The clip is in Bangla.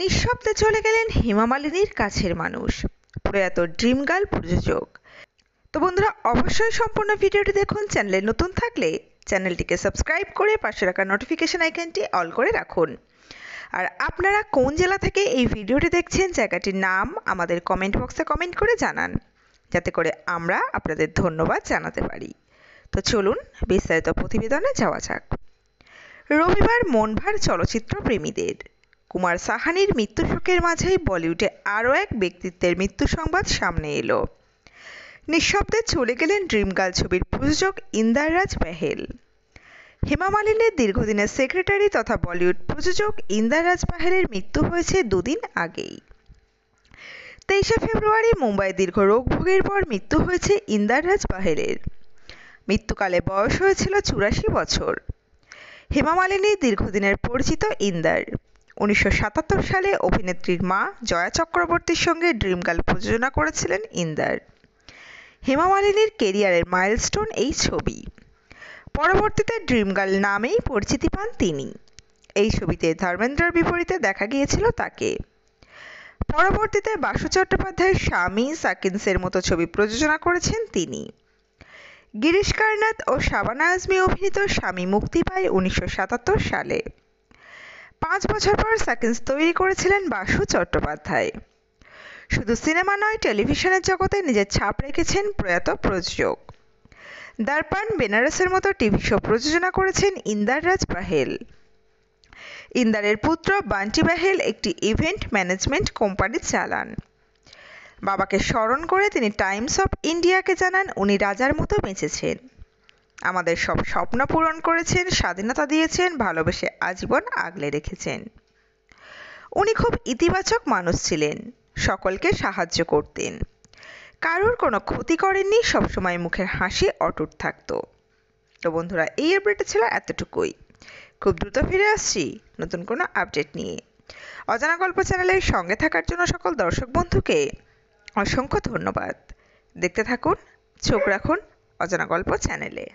নিঃশব্দে চলে গেলেন হেমা মালিনীর কাছের মানুষ প্রয়াত ড্রিম গার্ল প্রযোজক তো বন্ধুরা অবশ্যই সম্পূর্ণ ভিডিওটি দেখুন চ্যানেলে নতুন থাকলে চ্যানেলটিকে সাবস্ক্রাইব করে পাশে রাখা নোটিফিকেশান আইকনটি অল করে রাখুন আর আপনারা কোন জেলা থেকে এই ভিডিওটি দেখছেন জায়গাটির নাম আমাদের কমেন্ট বক্সে কমেন্ট করে জানান যাতে করে আমরা আপনাদের ধন্যবাদ জানাতে পারি তো চলুন বিস্তারিত প্রতিবেদনে যাওয়া যাক রবিবার মনভার চলচ্চিত্র প্রেমীদের কুমার সাহানির মৃত্যু শোকের মাঝেই বলিউডে আরও এক ব্যক্তিত্বের মৃত্যু সংবাদ সামনে এলো নিঃশব্দে চলে গেলেন ড্রিম গার্ল ছবির প্রযোজক ইন্দাররাজ বেহেল হেমা মালিনীর দীর্ঘদিনের সেক্রেটারি তথা বলিউড প্রযোজক রাজ বাহেলের মৃত্যু হয়েছে দুদিন আগেই তেইশে ফেব্রুয়ারি মুম্বাই দীর্ঘ রোগভোগের পর মৃত্যু হয়েছে রাজ বাহেলের মৃত্যুকালে বয়স হয়েছিল চুরাশি বছর হেমা মালিনী দীর্ঘদিনের পরিচিত ইন্দার উনিশশো সালে অভিনেত্রীর মা জয়া চক্রবর্তীর সঙ্গে ড্রিম গার্ল প্রযোজনা করেছিলেন ইন্দার হেমা মালিনীর কেরিয়ারের মাইলস্টোন এই ছবি পরবর্তীতে ড্রিম গার্ল নামেই পরিচিতি পান তিনি এই ছবিতে ধর্মেন্দ্রর বিপরীতে দেখা গিয়েছিল তাকে পরবর্তীতে বাসু চট্টোপাধ্যায়ের স্বামী সাকিন্সের মতো ছবি প্রযোজনা করেছেন তিনি গিরিশ কারনাথ ও শাবানা আজমি অভিনীত স্বামী মুক্তি পায় উনিশশো সালে পাঁচ বছর পর সাকিন্স তৈরি করেছিলেন বাসু চট্টোপাধ্যায় শুধু সিনেমা নয় টেলিভিশনের জগতে নিজের ছাপ রেখেছেন প্রয়াত প্রযোজক দারপান বেনারসের মতো টিভি শো প্রযোজনা করেছেন রাজ বাহেল ইন্দারের পুত্র বান্টি বাহেল একটি ইভেন্ট ম্যানেজমেন্ট কোম্পানি চালান বাবাকে স্মরণ করে তিনি টাইমস অফ ইন্ডিয়াকে জানান উনি রাজার মতো বেঁচেছেন আমাদের সব স্বপ্ন পূরণ করেছেন স্বাধীনতা দিয়েছেন ভালোবেসে আজীবন আগলে রেখেছেন উনি খুব ইতিবাচক মানুষ ছিলেন সকলকে সাহায্য করতেন কারোর কোনো ক্ষতি করেননি সবসময় মুখের হাসি অটুট থাকত তো বন্ধুরা এই আপডেটটা ছিল এতটুকুই খুব দ্রুত ফিরে আসছি নতুন কোনো আপডেট নিয়ে অজানা গল্প চ্যানেলের সঙ্গে থাকার জন্য সকল দর্শক বন্ধুকে অসংখ্য ধন্যবাদ দেখতে থাকুন চোখ রাখুন অজানা গল্প চ্যানেলে